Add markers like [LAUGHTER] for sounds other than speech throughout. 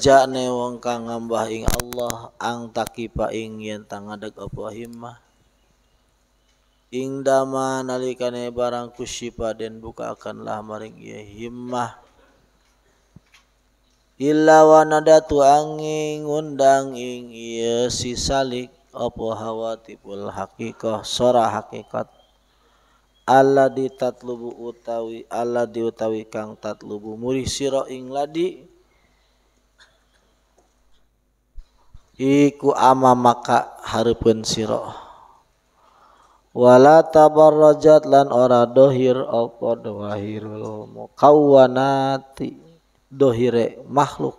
sajane wong kang ngambah ing Allah ang takipa ing yen tangadeg apa himmah ing dama nalikane barang kusipa den bukakanlah maring ye iya himmah illa wa nadatu angin undang ing si iya sisalik apa hawatipul hakikoh sora hakikat Allah ditatlubu utawi Allah diutawi kang tatlubu muri siro ing ladi iku ama maka harapun siro wala tabarrajat lan ora dohir apa dohirul mukawwanati dohire makhluk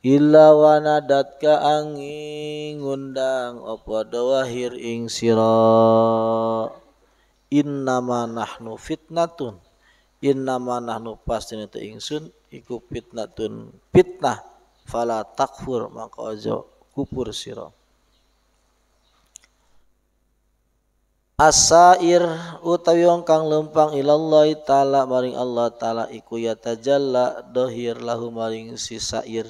illa wanadat ka angin ngundang apa dohir ing sira innama nahnu fitnatun innama nahnu pasti itu ingsun iku fitnatun fitnah fala takfur maka ojo kupur siro Asair utawi wong kang lempang ilallah taala maring Allah taala iku ya tajalla dohir lahu maring si sair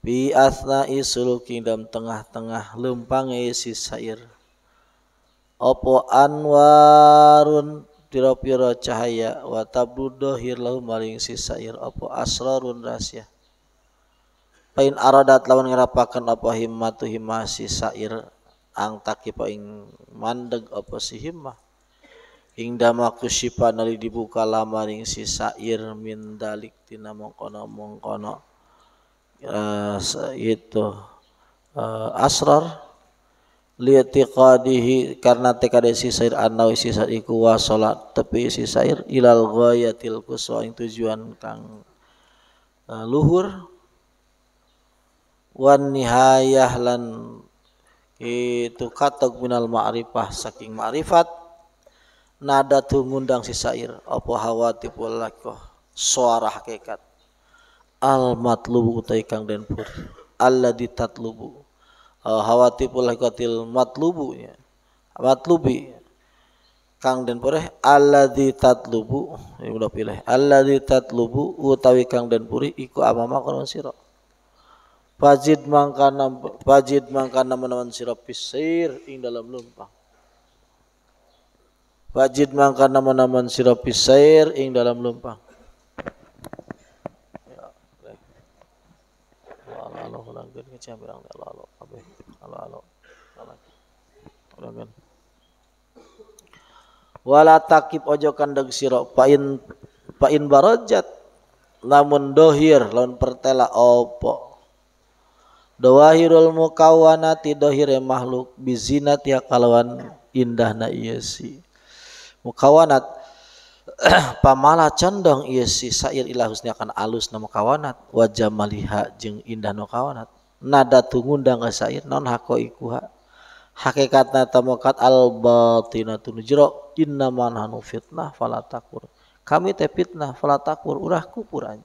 bi asna isul kingdom tengah-tengah lempang si sair opo anwarun piro-piro cahaya wa tablu dohir lahu maring si sair opo asrarun rahasia Pain aradat lawan ngerapakan apa himma tu himma si sair ang taki ing mandeg apa si himma. Ing damaku sipa nali dibuka lama ing si sair min dalik tina mongkono mongkono. Uh, eh, itu uh, eh, asrar dihi karena tekad si sair anau si sair iku wa tapi tepi si sair ilal ghayatil kuswa ing tujuan kang eh, luhur wan nihayah lan itu katok minal ma'rifah saking ma'rifat nada tu ngundang si syair apa hawati koh suara hakikat al matlubu utai kang den pur alladzi tatlubu hawati eh, hawatib walaqatil matlubu ya matlubi kang den purih eh, di tatlubu ya udah pilih di tatlubu utawi kang den puri iku amama kono siro Fajid mangkana fajid mangkana menawan sirapis pisir ing dalam lumpang. Fajid mangkana menawan sirapis pisir ing dalam lumpang. wala takib ojo kandang sira pain pain barajat lamun dohir lamun pertela opo Dawahirul mukawana tidohire makhluk bizina tiak kalawan indahna iya si. Mukawanat [CLEARS THROAT] pamala condong iya si sair ilahusnya akan alus na mukawanat wajah maliha jeng indah mukawanat. Nada tungundang ke sair non hako ikuha. na tamukat al batina jero inna manhanu fitnah falatakur. Kami te fitnah falatakur urah kupur aja.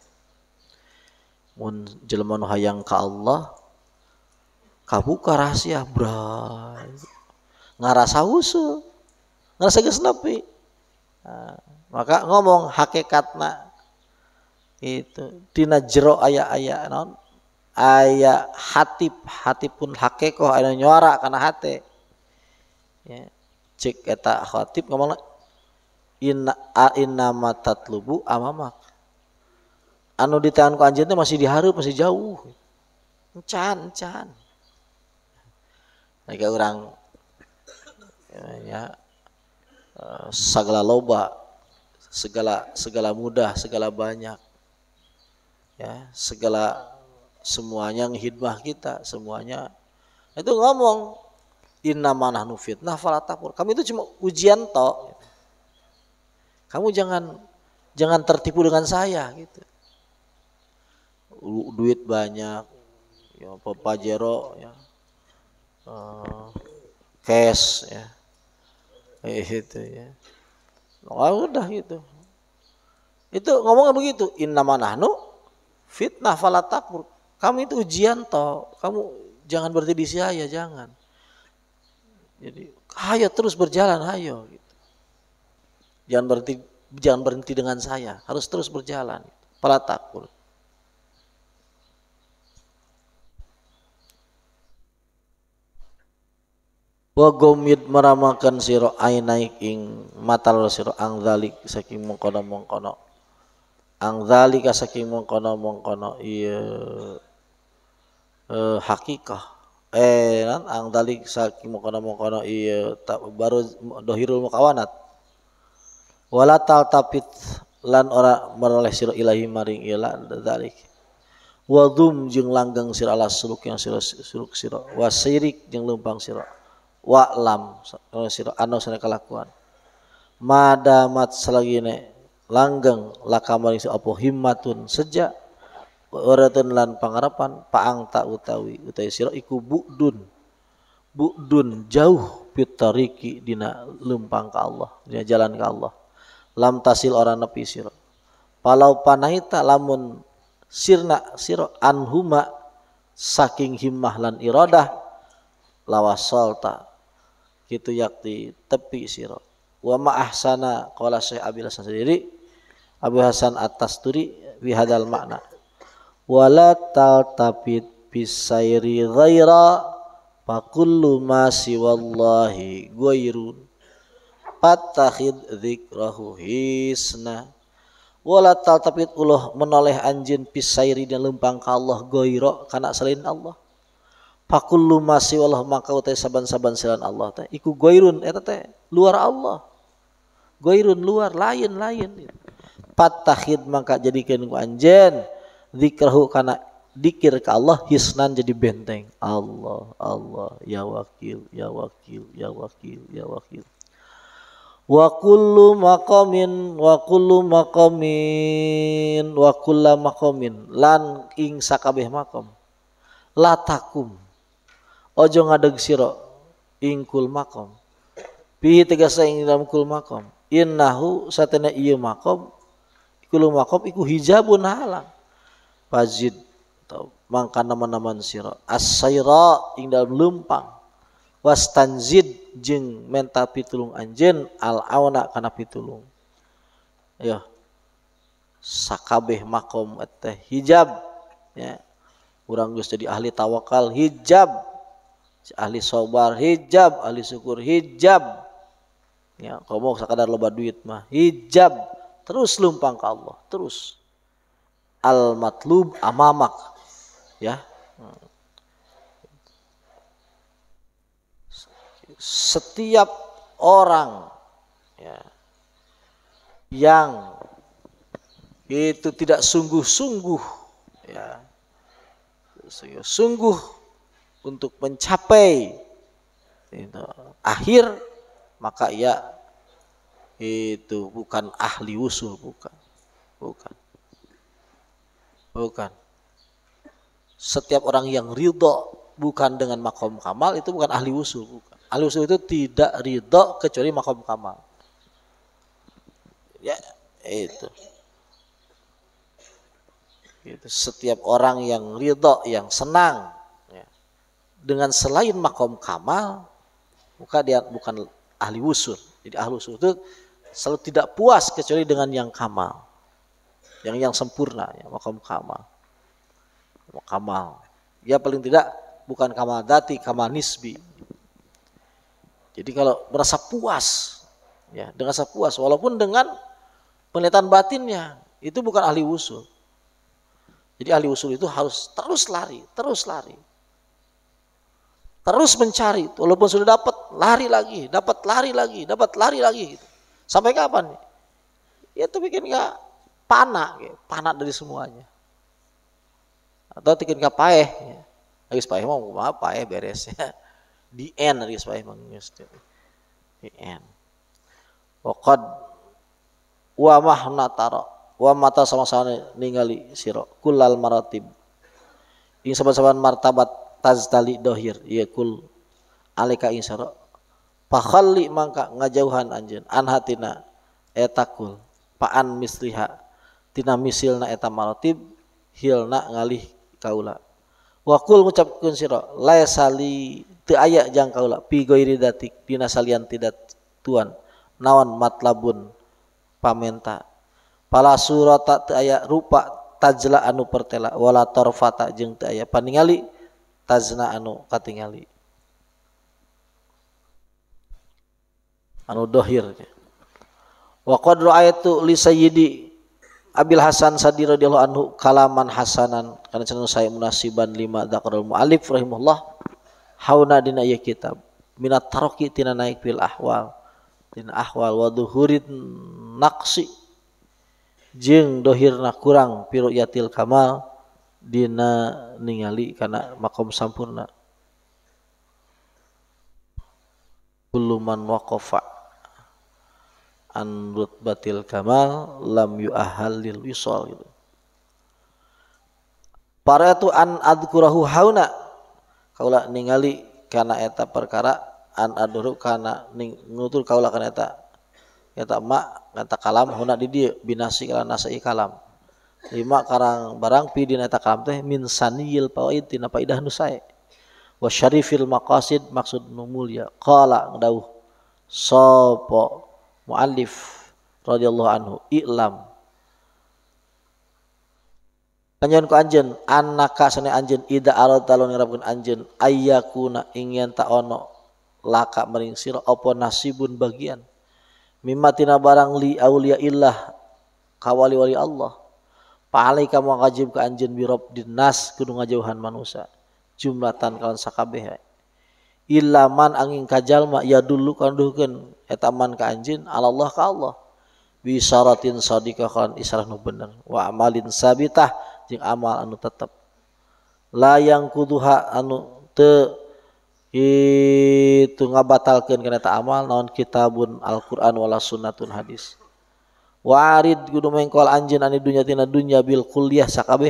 Mun jelmanu hayang ka Allah kabuka rahasia bray ngarasa usul ngarasa geus nepi ah, maka ngomong hakikatna itu tina jero aya-aya non aya hatib hatipun hakikoh aya nyuara karena hati ya. cek eta khatib ngomong inna a inna matatlubu amamak anu di tanganku anjeun masih diharu masih jauh encan encan Naga orang ya, eh, segala loba, segala segala mudah, segala banyak. Ya, segala semuanya yang hidmah kita, semuanya. Itu ngomong inna manahnu fitnah falatapur. Kami itu cuma ujian toh Kamu jangan jangan tertipu dengan saya gitu. Duit banyak, ya, Pajero, ya, uh, cash ya itu ya oh, udah gitu itu ngomongnya begitu innama nahnu fitnah falatakur kamu itu ujian toh kamu jangan berhenti di sia jangan jadi ayo terus berjalan ayo gitu. jangan berhenti jangan berhenti dengan saya harus terus berjalan gitu. wa gomid meramakan sira ainaik ing matal sira ang zalik saking mongkono mengkono ang zalika saking mengkono-mengkono iya eh, hakikah eh nan ang dalik saking mongkono mengkono iya baru dohirul mukawanat wala tal tapit lan ora meroleh sira ilahi maring ila iya dalik wa dum jeung langgang sira alas suluk yang sira suluk sira wasirik jeng lempang sira wa'lam sira anu sana kelakuan madamat selagi ne langgeng lakamari apa himmatun sejak waratun lan pangarapan paang tak utawi utai sira iku bukdun bukdun jauh pitariki dina lumpang ke Allah dina jalan ke Allah lam tasil orang nepi sira palau panahita lamun sirna sira anhuma saking himmah lan iradah lawasolta kitu yakti tepi sira wa ma ahsana qala Syekh abil Hasan sendiri Abu Hasan At-Tasturi bi hadal makna wala taltabit bisairi ghaira fakullu ma siwallahi ghairun fatakhid dzikrahu hisna wala tapi ulah menoleh anjin pisairi dan lempang ka Allah ghaira kana selain Allah fakullu masih Allah maka utai saban-saban silan Allah teh iku goirun eta teh luar Allah goirun luar lain lain patakhid maka jadikan ku anjen zikrahu karena dikir ke Allah hisnan jadi benteng Allah Allah ya wakil ya wakil ya wakil ya wakil wa kullu maqamin wa kullu maqamin wa kullu maqamin lan ing sakabeh maqam latakum ojo ngadeg siro ingkul makom pi tegasa ing dalam kul makom innahu satena iya makom kulu makom iku hijabun halang atau mangka nama-naman siro asairo ing dalam lumpang tanzid jeng menta pitulung anjen al awana kana pitulung ya sakabeh makom eteh hijab ya kurang gus jadi ahli tawakal hijab ahli sobar hijab, ahli syukur hijab. Ya, kamu sekadar loba duit mah hijab. Terus lumpang ke Allah, terus. Al matlub amamak. Ya. Setiap orang ya, yang itu tidak sungguh-sungguh ya sungguh untuk mencapai itu, akhir maka ia itu bukan ahli usul bukan bukan bukan setiap orang yang ridho bukan dengan makom kamal itu bukan ahli usul bukan ahli usul itu tidak ridho kecuali makom kamal ya itu itu setiap orang yang ridho yang senang dengan selain makom kamal maka dia bukan ahli usul. Jadi ahli usul itu selalu tidak puas kecuali dengan yang kamal. Yang yang sempurna, ya makom kamal. Kamal. Ya paling tidak bukan kamal dati, kamal nisbi. Jadi kalau merasa puas ya, dengan rasa puas walaupun dengan penelitian batinnya itu bukan ahli usul. Jadi ahli usul itu harus terus lari, terus lari. Terus mencari, walaupun sudah dapat, lari lagi, dapat lari lagi, dapat lari lagi. Gitu. Sampai kapan? Ya itu bikin gak panah, gitu. panak dari semuanya. Atau bikin gak paeh. Ya. Lagi paeh mau apa ya beresnya. Di [LAUGHS] end lagi paeh mengus. Di end. Wakad wa mahna taro wa mata sama-sama ningali siro kulal maratib. Ini saban-saban martabat taztali dohir yakul alika insara pakhalli mangka ngajauhan anjeun an hatina etakul paan misliha tina misilna eta maratib hilna ngalih kaula wakul ngucapkeun sira laisali teu aya jang kaula pi goiri datik dina salian tidak tuan naon matlabun pamenta pala surata teu aya rupa tajla anu pertela wala tarfata jeung teu aya paningali tazna anu katingali anu dohir wa qad ra'aitu li sayyidi Abil Hasan Sadi radhiyallahu anhu kalaman hasanan karena cenah saya munasiban lima dzakral muallif rahimullah hauna dina ieu kitab minat taroki tina naik fil ahwal tina ahwal wa dhuhurin naqsi jeung dohirna kurang piru yatil kamal dina ningali karena makom sampurna kuluman wakofa an batil kamal lam yu ahal lil wisol gitu. Para itu an adkurahu hauna kaula ningali karena eta perkara an kana karena nutur kaula karena eta eta mak kata kalam Hunak di dia binasi kalan nasai kalam lima karang barang pi dina eta teh min saniyil fawaid tina faidah nu sae wa syarifil maqasid maksud nu mulia qala dawuh sapa muallif radhiyallahu anhu i'lam Anjen ku anjen, anak sene anjen, ida arat talon ngarapkan anjen, nak ingin tak ono, laka meringsir, opo nasibun bagian. Mimatina barang li aulia illah, kawali wali Allah paling kamu kajjib ke anjing wirob dinas kedungan jauhan manusia jumlatan kalauskab ilaman angin kajal ya dulutaman ke anj Allah Allah bisayatin Saudi I walinah amal anu tetap lay yang kuduha anu batalkan kereta amal non kitabun Alquran wala sunnaun hadits waridung mengkol anjinnyatina dunya Bil kuliah Sakab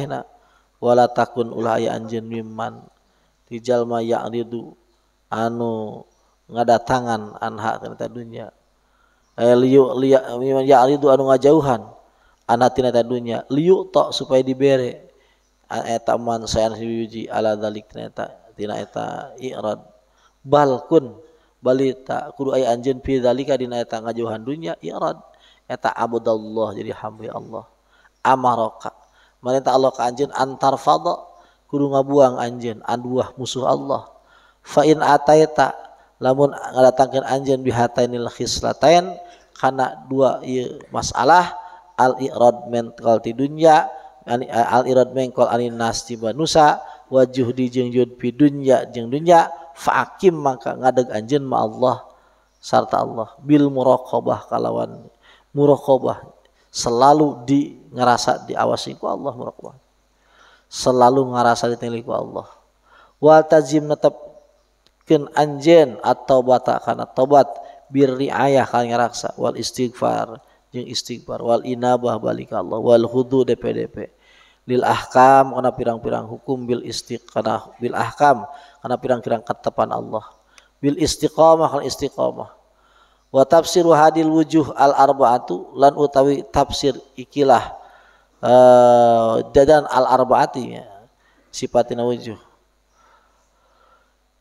wala takun aya Anjin wiman tijal may anu ngada tangan anha dunya eh, an jauhan anaktina dunya liuk to supaya diberreeta sayaji balkunbalik tak anj jauhannya I Eta abudallah jadi hamba ya Allah. Amaroka. Merintah Allah ke anjin antar fadha. Kudu ngabuang anjin. Aduah musuh Allah. Fa'in ataita. Lamun ngadatangkan anjin bihatainil khislatain. Karena dua masalah. Al-i'rad mental di dunya. Al-i'rad mengkol anin nas nusa Wajuh di jeng di pi dunya jeng dunya. Fa'akim maka ngadeg anjen ma Allah. Sarta Allah. Bil muraqabah kalawan muraqabah. Selalu di ngerasa diawasi ku Allah muraqabah. Selalu ngerasa diteliti ku Allah. Wa tajim netep ken anjen atau batakan tobat birri ayah kalian ngeraksa wal istighfar jeung istighfar wal inabah balik Allah wal hudu DPDP lil ahkam karena pirang-pirang hukum bil istiq karena bil ahkam karena pirang-pirang ketepan Allah bil istiqamah kalau istiqamah wa tafsir hadil wujuh al arba'atu lan utawi tafsir ikilah uh, eh, dadan al arba'ati ya. sifatina wujuh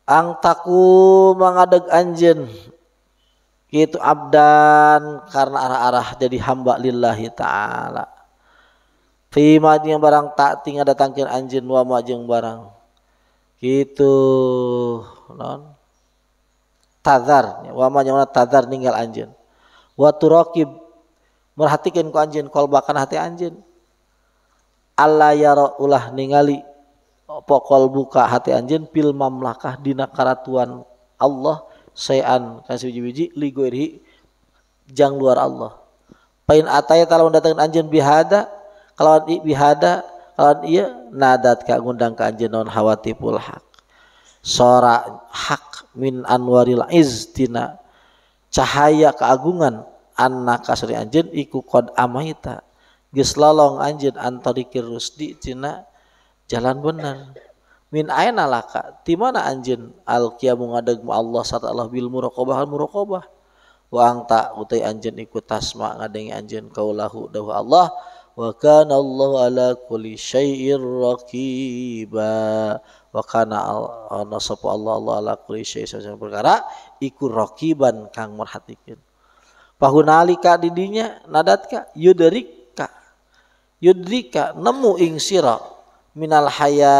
ang taku mangadeg anjen itu abdan karena arah-arah jadi hamba lillahi ta'ala Fima yang barang tak tinggal datangkan anjin wa majeng barang gitu non tadar wa yang mana tadar ninggal anjen wa turaqib merhatikan ku kol bahkan hati anjen, Allah Ya ulah ningali pokol buka hati anjen. pil mamlakah dina karatuan Allah sayan kasih biji-biji ligoirhi jang luar Allah pain ataya kalau datang anjen bihada kalau bihada kalau iya nadat ka ngundang ka anjen non hawati hak sora hak min anwaril tina cahaya keagungan anak kasri anjin iku kod amaita geus lalong anjin antarikir rusdi tina jalan benar min aina laka timana mana anjin al qiyamu ngadegmu Allah sata Allah bil murukobah al murokobah wa angta utai anjin iku tasma ngadengi anjin kaulahu dawu Allah wa kana Allah ala kulli syai'ir raqiba wa kana ana sapa Allah Allah ala kulli syai'in saja perkara iku raqiban kang merhatikeun pahunalika didinya nadatka yudrika yudrika nemu ing sira minal haya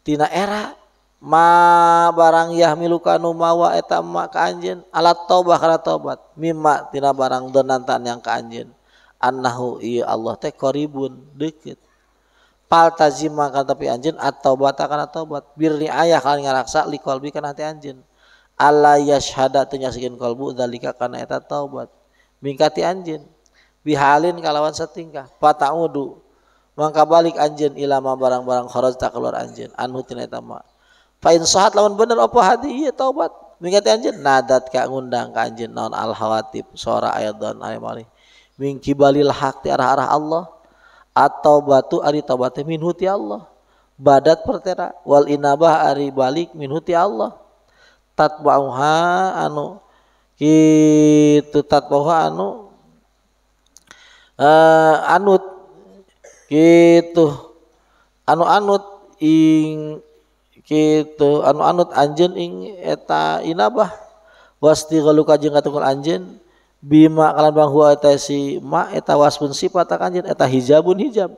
tina era ma barang yahmiluka nu mawa eta ma ka anjeun alat taubah kana taubat mimma tina barang donantan yang ka anjeun annahu iya Allah teh qaribun deukeut paltazim maka tapi anjin atau batakan atau buat birri ayah kalian ngaraksa likolbi karena hati anjin Allah yashhada tenyaksikan kolbu dalika karena eta taubat mingkati anjin bihalin kalawan setingkah pataudu maka balik anjin ilama barang-barang kharaj tak keluar anjin anhu tina eta ma sahat lawan bener apa iya, hati ieu taubat mingkati anjin nadat ka ngundang ka anjin non al hawatib suara ayat dan ayat mari mingki balil hak tiarah arah-arah Allah atau batu ari tabti Allah badat per Wal inabah Aribalikti Allah tat anu tat eh, anu anut gitu anuanut ing gitu anuanut Anjeneta inabah pasti kalau kajjetung Anj bima kalan banghu atasi ma eta wasbun sifat anjen eta hijabun hijab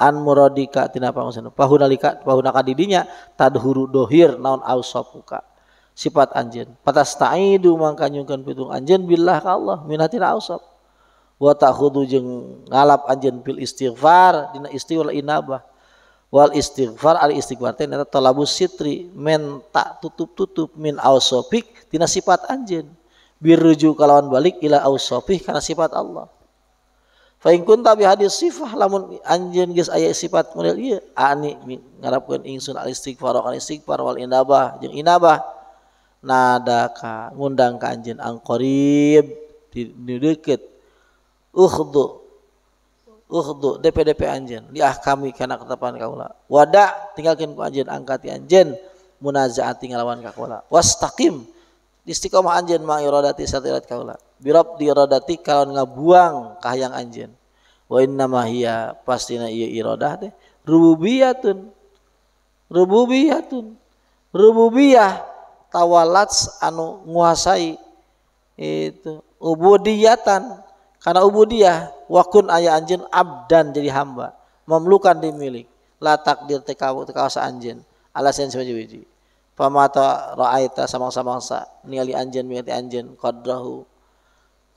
an muradika tina pangusan pahunalika pahunaka didinya dinya tadhuru dohir naon ausafuka sifat anjen patas mangka nyungkeun pitung anjen billah ka Allah minatina ausop wa takhudu jeung ngalap anjeun bil istighfar dina istighfar inabah wal istighfar al istighfar teh eta talabus sitri menta tutup-tutup min ausopik tina sifat anjen biruju kalawan balik ila ausofih karena sifat Allah. Fa in kunta bi hadis sifah lamun anjeun geus aya sifat model ieu iya, ani ngarapkeun ingsun al istighfar wa istighfar wal inabah jeung inabah nadaka ngundang ka anjeun angqorib di deukeut ukhdu ukhdu DPDP anjeun di ahkami kana ketapan kaula wada tinggalkeun ku anjeun angkat anjeun munazaati ngalawan ka kaula wastaqim istiqomah anjen mang iradati satirat kaula birab di iradati kawan ngabuang kahyang anjen wa inna mahiya pastina iya iradah teh rububiyatun rububiyatun rububiyah tawalats anu nguasai itu ubudiyatan karena ubudiyah wakun ayah anjen abdan jadi hamba memelukan dimilik la takdir tekawa tekawasa anjen alasan sebagai wiji pamata ra'aita samangsa sa niali anjen miati anjen kodrahu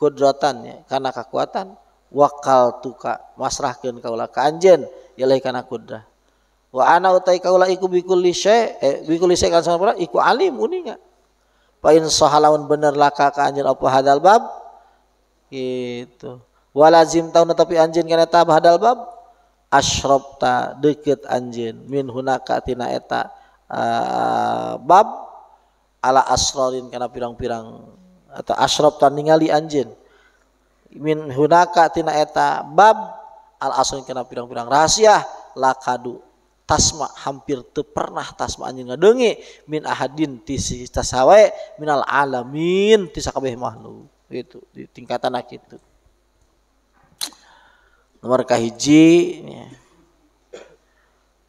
kudratan ya karena kekuatan wakal tuka masrahkan kaulah ke anjen ilahi kana kudrah wa ana utai kaulah iku bikulli syai eh bikulli syai kan iku alim uninga pain pahin bener laka ke anjen apa hadal bab gitu walazim tau tapi anjen kana tab hadal bab ashropta deket anjen min hunaka tina etak uh, bab ala asrorin karena pirang-pirang atau asrob taningali ningali anjin min hunaka tina eta bab al asrorin karena pirang-pirang rahasia lakadu tasma hampir te pernah tasma anjing ngadengi min ahadin ti tasawe al alamin ti sakabeh itu di tingkatan itu nomor kahiji ya.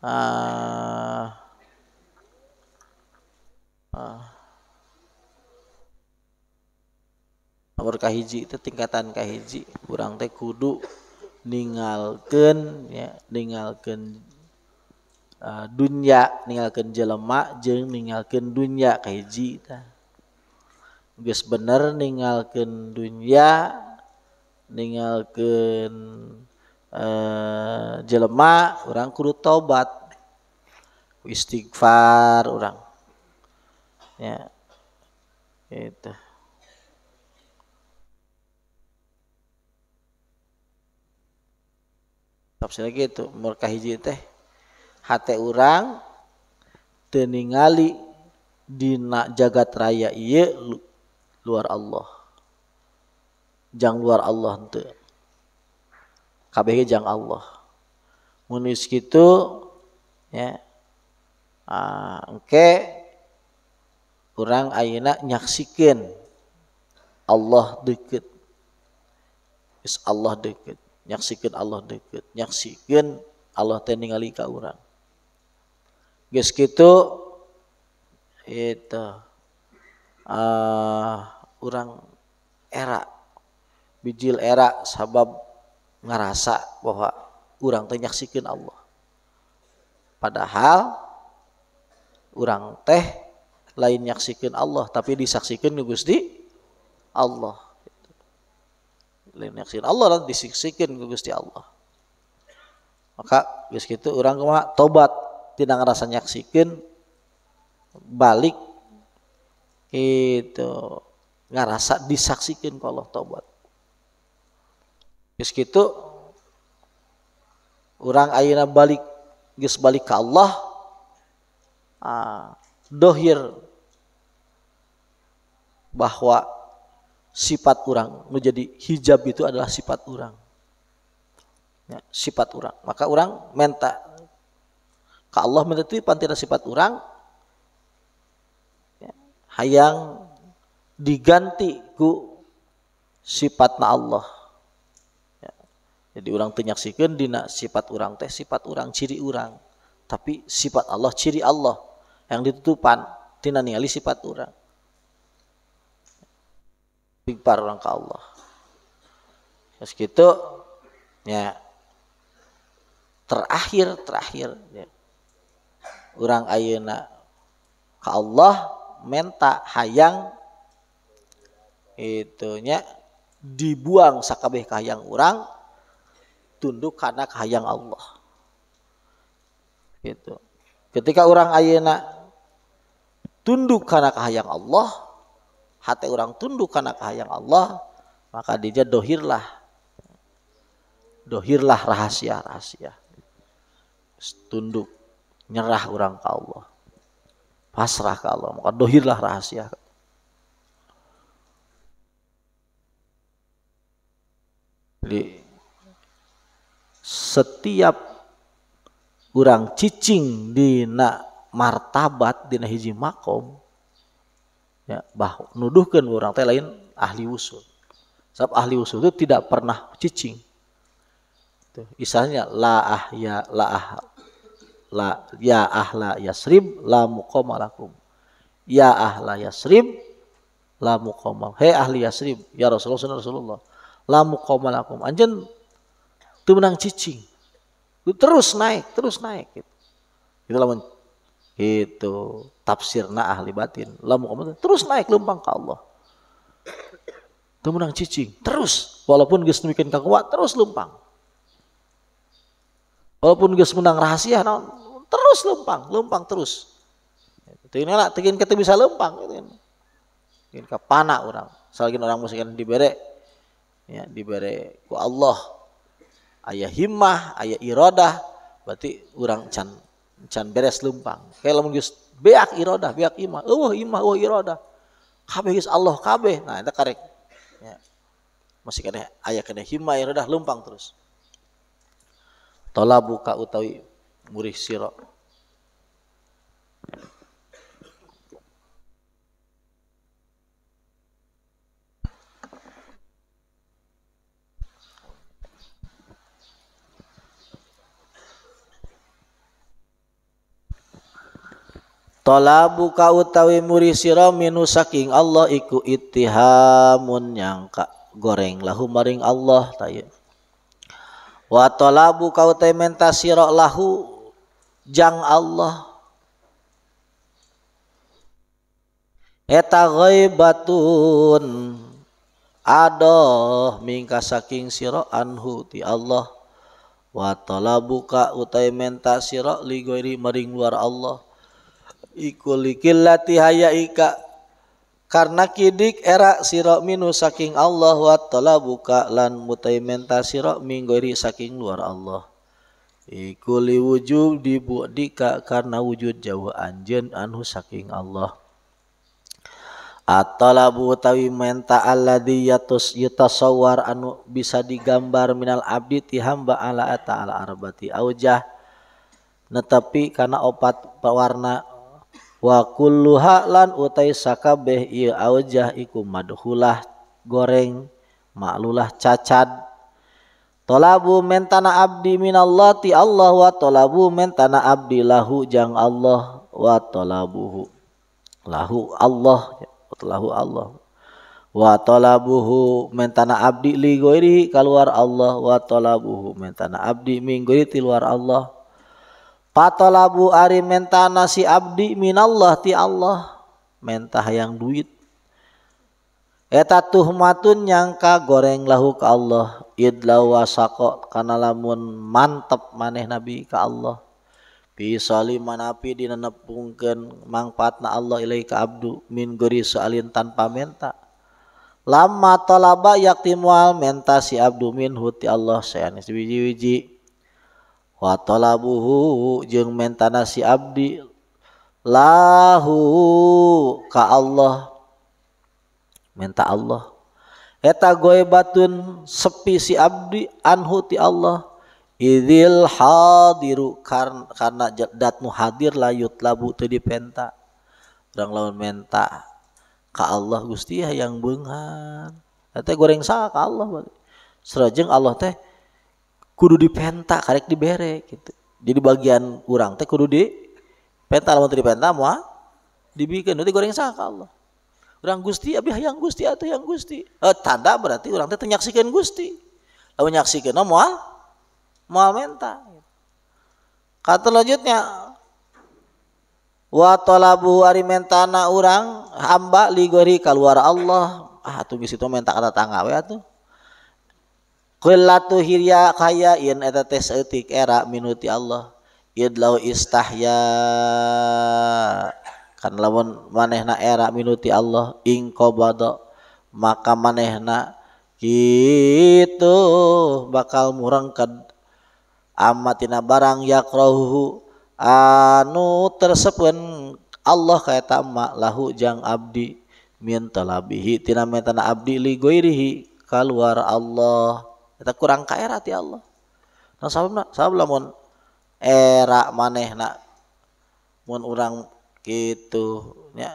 Uh, Haiurkah hiji ketingkatankah hijji kurang teh Kudu ningalken ya meninggalkan ah, Hai dunia meninggalgalkan jelemak je meninggalkan dunia keji Hai bebenner meninggalkan dunia meninggalkan eh, jelemak kurangkuru tobat Wiighfar orangku ya itu tafsir lagi itu murka hiji teh hati orang teningali nak jagat raya iya luar Allah jang luar Allah ente kabeh jang Allah munis gitu ya ah, oke okay. aina nyaksikin Allah dikit Allah de yakaksikin Allah dekit yakskin Allah orang gitu eh ah, orang era bijil era sabab ngerasa bahwa orang teryaksikin Allah Hai padahal Hai orang tehnya lain nyaksikan Allah tapi disaksikan di Gusti Allah lain nyaksikan Allah dan disaksikan di Gusti Allah maka gus itu orang kumaha tobat tidak ngerasa nyaksikan balik gitu ngerasa disaksikan ku Allah tobat gus itu orang ayana balik gus balik ke Allah ah dohir bahwa sifat orang menjadi hijab itu adalah sifat orang ya, sifat orang maka orang minta ke Allah itu pantina sifat orang ya, hayang diganti ku sifatna Allah ya, jadi orang tenyaksikan dina sifat orang teh sifat orang ciri orang tapi sifat Allah ciri Allah yang ditutupan tina sifat orang pigpar orang ke Allah terus gitu ya terakhir terakhir ya. orang ayeuna ke Allah menta hayang itunya dibuang sakabeh kahayang orang tunduk karena kahayang Allah gitu ketika orang ayeuna tunduk karena kahayang Allah, hati orang tunduk karena kahayang Allah, maka dia dohirlah. Dohirlah rahasia-rahasia. Tunduk, nyerah orang ke Allah. Pasrah ke Allah, maka dohirlah rahasia. Jadi setiap orang cicing di nak martabat dina hiji makom ya bah nuduhkan orang teh lain ahli usul sebab ahli usul itu tidak pernah cicing Tuh, isanya la ah ya la ah la ya ahla yasrib la muqamalakum ya ya ah yasrib la muqamal he ahli yasrib ya rasulullah rasulullah la muqamalakum anjen tuh menang cicing terus naik terus naik Itu lawan itu tafsirna ahli batin. Lamu kamu terus naik lempang ke Allah. Temenang cicing, terus walaupun geus bikin kekuat terus lempang. Walaupun geus menang rahasia non terus lempang, lempang terus. Teu lah teuing kita bisa lempang gitu. Kan. Teuing ka orang urang. orang musikan diberi ya diberi ku Allah. Ayah himmah, ayah irodah berarti orang can can beres lempang. kalau lamun beak irodah, beak imah, oh imah, oh irodah. Kabe geus Allah kabe Nah, eta karek. Ya. Masih kena aya kena hima irodah lempang terus. tola buka utawi murih sirok Tolabu ka utawi muri sira minu saking Allah iku ittihamun nyangka goreng lahu maring Allah tayo. Wa tolabu ka utawi menta sira lahu jang Allah. Eta ghaibatun adoh mingka saking sira anhu ti Allah. Wa tolabu ka utawi menta sira li maring luar Allah ikuli killati hayaika karena kidik era sirok minu saking Allah wa buka lan mutai mutaimenta sirok minggori saking luar Allah ikuli wujud dika karena wujud jauh anjen anhu saking Allah Atala bu utawi menta alladhi yatus yutasawwar anu bisa digambar minal abdi ti hamba ala ta'ala arbati aujah netepi karena opat warna wa kulluha lan utai sakabeh ieu iya aujah iku madhulah goreng maklulah cacad Tolabu mentana abdi minallah ti Allah wa tolabu mentana abdi lahu jang Allah wa tolabuhu lahu Allah lahu Allah wa tolabuhu mentana abdi li goiri keluar Allah wa tolabuhu mentana abdi min ti luar Allah Patolabu ari menta nasi abdi minallah ti Allah. Mentah yang duit. Eta tuhmatun nyangka goreng lahu ke Allah. Idlaw wasako karena lamun mantep maneh nabi ke Allah. Pisali manapi dinenepungkeun mangpatna Allah ilai ka abdu min guri soalin tanpa menta. Lama talaba yakti mual menta si abdu min huti Allah sayani wiji-wiji labuhu je menta nasi Abdi lahu Ka Allah minta Allah heta goe batun se spisi Abdi anhhuti Allah Iil diukan karena jagdadmu hadir laut la but di penta laut menta Ka Allah guststiah yang benngan goreng salah Allah serajeng Allah teh kudu di penta karek di bere gitu jadi bagian kurang teh kudu di penta lamun di penta moal dibikin nanti goreng saka Allah orang Gusti abi hayang Gusti atau yang Gusti eh, tanda berarti orang teh nyaksikeun Gusti lamun nyaksikeun moal moal menta kata lanjutnya wa talabu ari mentana urang hamba ligori keluar Allah ah tuh situ itu menta kata tangga we atuh lahir kayaktikti Allahlah isttah kan lawan manehna era minuti Allah ing qdo maka manehna gitu bakal murengket atina barang yarohu anu tersepen Allah kayak tamak lahujang Abdi mintabih abdirihi keluar Allah Kita kurang kaya hati Allah. Nah, sahabat, sahabat mun era maneh nak mun orang gitu nya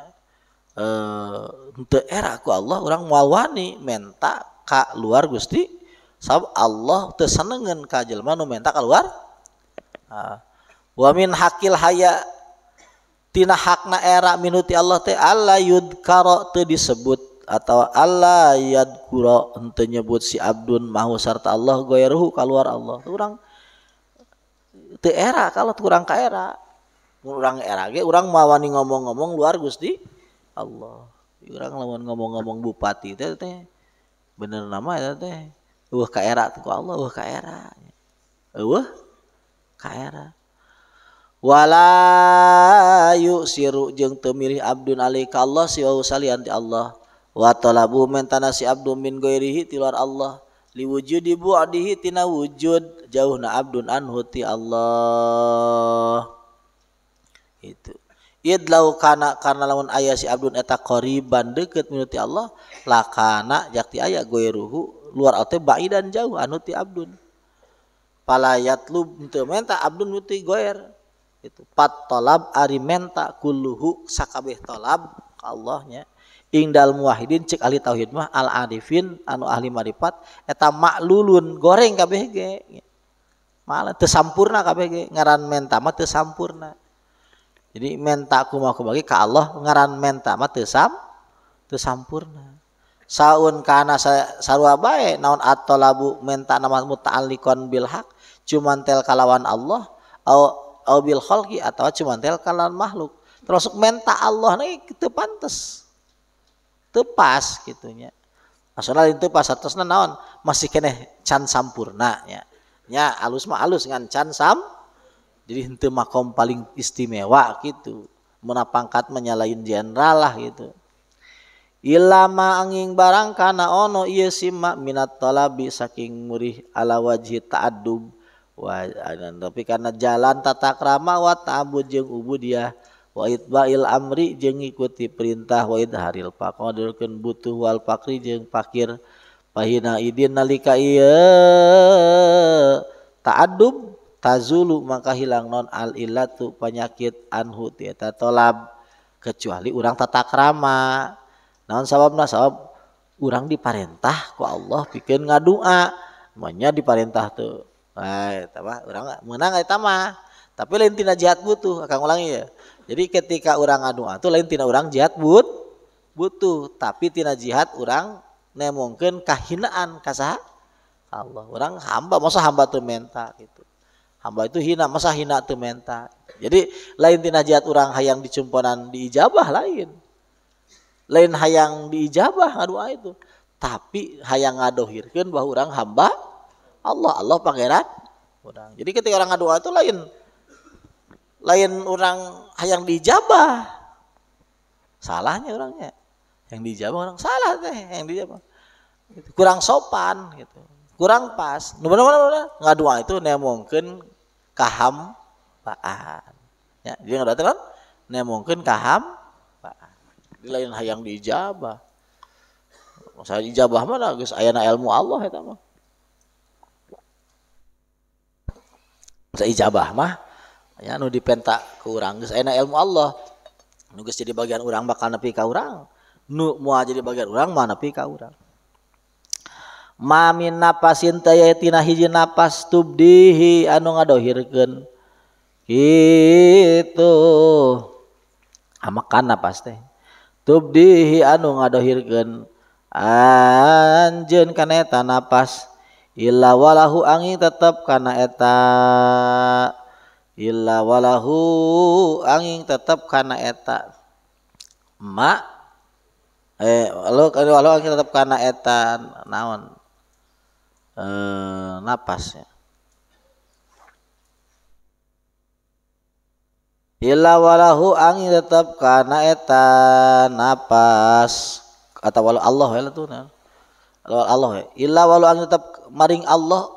eh, untuk era ku Allah orang muawani menta ka luar Gusti sab Allah teu senengeun ka jelema nu menta ka luar ah. wa min hakil haya tina hakna era minuti Allah teh Allah yudkaro teu disebut atau Allah yadkura ente nyebut si abdun mahu sarta Allah goyruhu keluar Allah kurang te era kalau kurang ke era kurang era ge orang mawani ngomong-ngomong luar Gusti Allah orang lawan ngomong-ngomong bupati teh teh bener nama ya teh wah ke era tuh Allah wah ke era wah ke era wala yuk siru jeng temilih abdun alaika Allah siwa salianti Allah la mentanasi Abdulmin goti luar Allahwujud dibu Adhitina wujud jauh na Abdul anhhuti Allah itu lahukan karena lawan ayah si Abdul eta koriban deketti Allah la kan jati ayat go ruhu luar baik dan jauhti Abdul palayat luta Abduler itu patlab arimentakulluhu Sakab tolab Allahnya ingdal muwahidin cek ahli tauhid mah al arifin anu ahli marifat eta maklulun goreng kabeh ge malah teu sampurna kabeh ge ngaran menta mah teu sampurna jadi menta kumaha kubagi ka Allah ngaran menta mah teu sam teu sampurna saun kana sarua bae naon at labu menta nama muta'alliqan bil haq cuman tel kalawan Allah au au bil khalqi atawa cuman tel kalawan makhluk termasuk menta Allah nih itu pantas tepas gitunya masalah itu pas atas naon masih kene can sampurna ya ya alus mah alus ngan can sam jadi itu makom paling istimewa gitu menapangkat menyalain jenderal lah gitu ilama angin barang karena ono iya simak minat talabi saking murih ala wajih ta'adub Wah, tapi karena jalan tata krama wa ta'abud jeng ubu bail Amri jeng ngikuti perintah wa Haril Pakodir butuh Walri jeng fakir fahinadin nalika takadub tazulu maka hilang non alila tuh penyakit anhu tolam kecuali urang tetap rama nonwabwab urang di Parintah kok Allah bikin ngadua semuanya di parintah tuh orang menang utama Tapi lain tina jihad butuh, akan ulangi ya. Jadi ketika orang anu itu lain tina orang jihad but butuh, tapi tina jihad orang mungkin kahinaan kasah Allah. Orang hamba masa hamba tuh menta gitu. Hamba itu hina, masa hina tuh menta. Jadi lain tina jihad orang hayang dicumponan diijabah lain. Lain hayang diijabah doa anu itu. Tapi hayang ngadohirkeun bahwa orang hamba Allah, Allah pangeran orang. Jadi ketika orang ngadoa itu lain lain orang yang dijabah salahnya orangnya yang dijabah orang salah teh yang dijabah gitu. kurang sopan gitu kurang pas nomor nomor nggak dua itu mungkin kaham paan ya dia nggak datang kan mungkin kaham paan di lain yang dijabah saya dijabah mana guys ayana ilmu Allah itu mah saya ijabah mah dipentak kurang enak ilmu Allah nu jadi bagian orang bakal orang Numu aja bagian orang mana pika orang Mami nafasntatina hijtub dihi anu ngagen itu ama pasti tehtub dihi anu ngahirgen Anjen kaneta nafas Iillawala Ani tetap karena etan illa walahu angin tetap karena eta ma eh walau walau angin tetap karena eta naon eh, napasnya illa walahu angin tetap karena eta napas atau walau Allah ya tuh Allah ya illa walau angin tetap maring Allah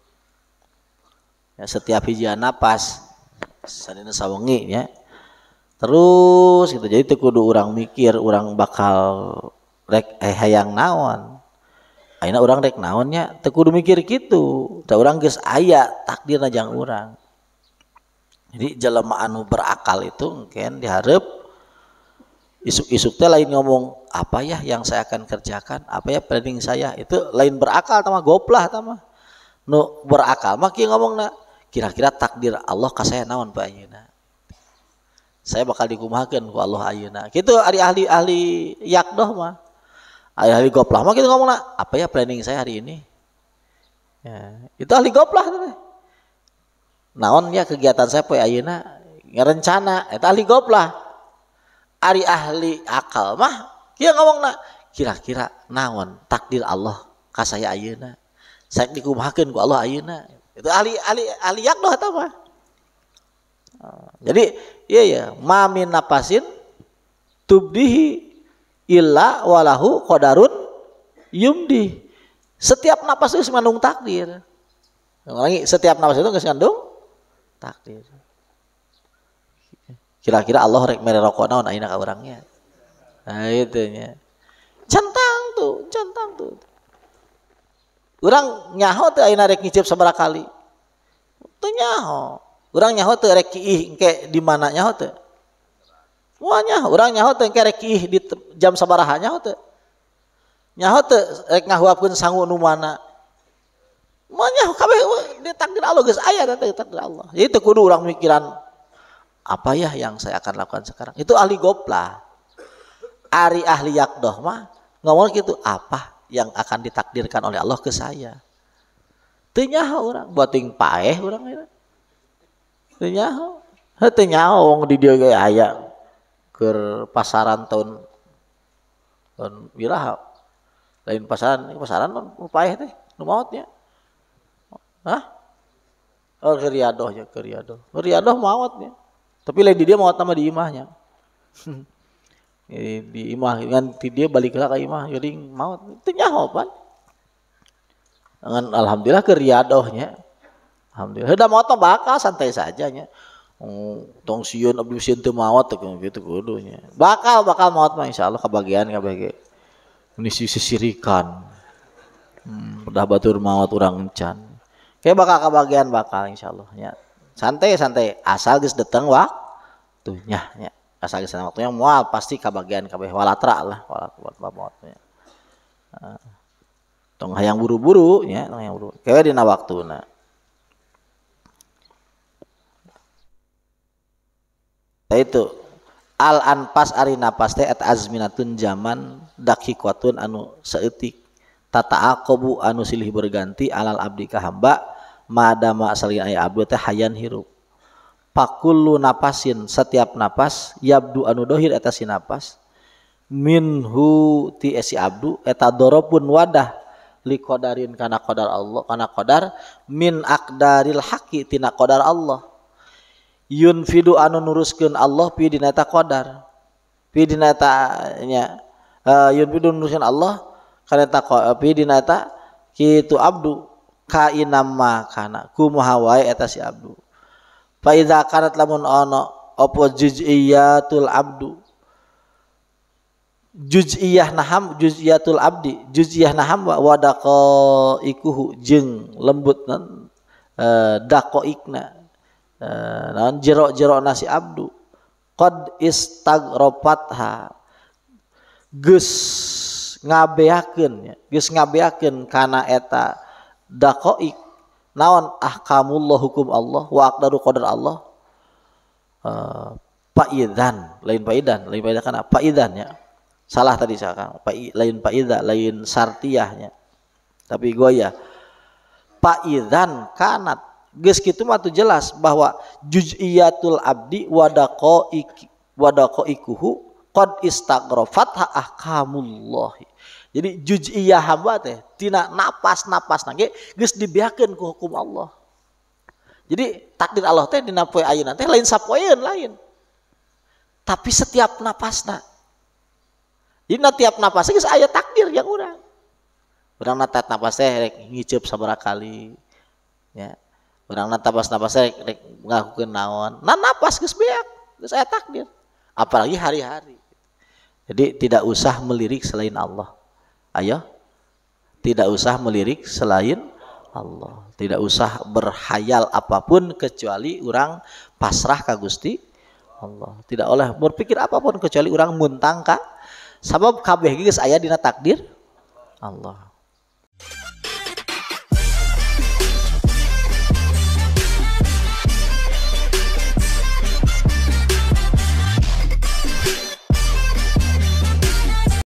ya, setiap hijian napas sadina sawengi ya terus gitu jadi tekudu orang mikir orang bakal rek eh, hayang naon akhirnya orang rek naonnya tekudu mikir gitu da orang geus aya takdir najang orang jadi jelema anu berakal itu mungkin diharap isuk-isuk teh lain ngomong apa ya yang saya akan kerjakan apa ya planning saya itu lain berakal sama goplah sama nu berakal makin ngomong kira-kira takdir Allah ka saya naon Pak Ayuna saya bakal dikumahkan ku Allah Ayuna gitu hari ahli ahli yakdoh mah ahli ahli goplah mah gitu ngomong lah apa ya planning saya hari ini ya, itu ahli goplah naon ya kegiatan saya Pak Ayuna ngerencana itu ahli goplah ari ahli akal mah dia ngomong nak kira-kira naon takdir Allah kasaya saya Ayuna saya dikumahkan ku Allah Ayuna itu ahli ahli ahli doh atau apa? Jadi iya ya, mamin napasin tubdihi illa walahu kodarun yumdi. Setiap napas itu mengandung takdir. Lagi setiap napas itu mengandung takdir. Kira-kira Allah rek mere rokok naon ayeuna ka Nah itu nya. Centang tuh, centang tuh. Orang nyaho tuh ayeuna rek nyicip seberapa kali. Teu nyaho. Orang nyaho tuh rek kiih ke di mana nyaho tuh, Wah nyaho, Orang nyaho tuh engke reki kiih di jam seberapa nyaho tuh, Nyaho tuh rek pun sangu nu mana? mau nyaho kabeh di takdir Allah guys aya dan takdir Allah. Jadi kudu orang mikiran apa ya yang saya akan lakukan sekarang. Itu ahli gopla. Ari ahli yakdoh mah ngomong gitu apa yang akan ditakdirkan oleh Allah ke saya. Tenyaho orang, buat yang paeh orang. Tenyaha. tenyaho orang di dia gaya ayak ke pasaran tahun tahun wiraha. Lain pasaran, pasaran paeh teh, nu mautnya. Hah? Oh, ke ya, ke Riyadoh. mautnya. Tapi lain di dia maut sama di imahnya. [LAUGHS] di, di imah kan dia balik ke imah jadi mau itu nyahopan dengan alhamdulillah ke riadohnya alhamdulillah udah mau bakal santai saja nya oh, tong siun abdi siun teu mawat gitu kudunya bakal bakal mawat mah insyaallah kebagian kebagian ini sisirikan hmm, udah batur mawat orang encan kayak bakal kebagian bakal insyaallah nya santai santai asal geus dateng waktunya ya. Kasagi sana waktunya mual pasti kabagian kabeh walatra lah walat buat babotnya tong hayang buru-buru ya tong hayang buru kayak dina waktuna ya itu al anpas ari napas teh at azminatun zaman kuatun anu saeutik tata akobu anu silih berganti alal abdi ka hamba madama salian aya abdi teh hayan hirup Pakulu napasin setiap napas yabdu anu dohir eta napas minhu ti esi abdu eta dorobun wadah li qadarin kana kodar Allah kana kodar min akdaril haki tina qadar Allah yunfidu anu nuruskeun Allah pi dina eta pi dina eta nya uh, yunfidu anu nuruskeun Allah kana eta eh, pi dina eta kitu abdu kainama karena kana kumaha si abdu fa idza kanat lamun ana apa juz'iyatul abdu juz'iyah naham juz'iyatul abdi juz'iyah naham wa wadaqa ikuhu jeng lembut nan uh, eh, dako ikna eh, non jero-jero nasi abdu kod qad ha geus ngabeakeun ya geus ngabeakeun kana eta ik Nawan naon ahkamullah hukum Allah wa aqdaru qadar Allah uh, eh, paidan lain paidan lain paidan kan paidan ya salah tadi saya kan Pai, lain paida lain sartiahnya tapi gua goya paidan kanat geus kitu mah tuh jelas bahwa juz'iyatul abdi wadaqo ik wadaqo ikuhu qad istagrafat Allah jadi juz'iyah hamba teh tina napas-napas nage geus dibiakeun ku hukum Allah. Jadi takdir Allah teh dina poe ayeuna teh lain sapoeun lain. Tapi setiap napasna. Jadi na tiap napas geus aya takdir yang urang. Urang na napas teh rek ngiceup kali. Ya. Urang na napas-napas teh rek ngakukeun naon. Na napas geus biak, geus aya takdir. Apalagi hari-hari. Jadi tidak usah melirik selain Allah. Ayo, tidak usah melirik selain Allah. Tidak usah berhayal apapun kecuali orang pasrah ke Gusti Allah. Tidak oleh berpikir apapun kecuali orang muntang kak sebab kabeh geus aya dina takdir Allah.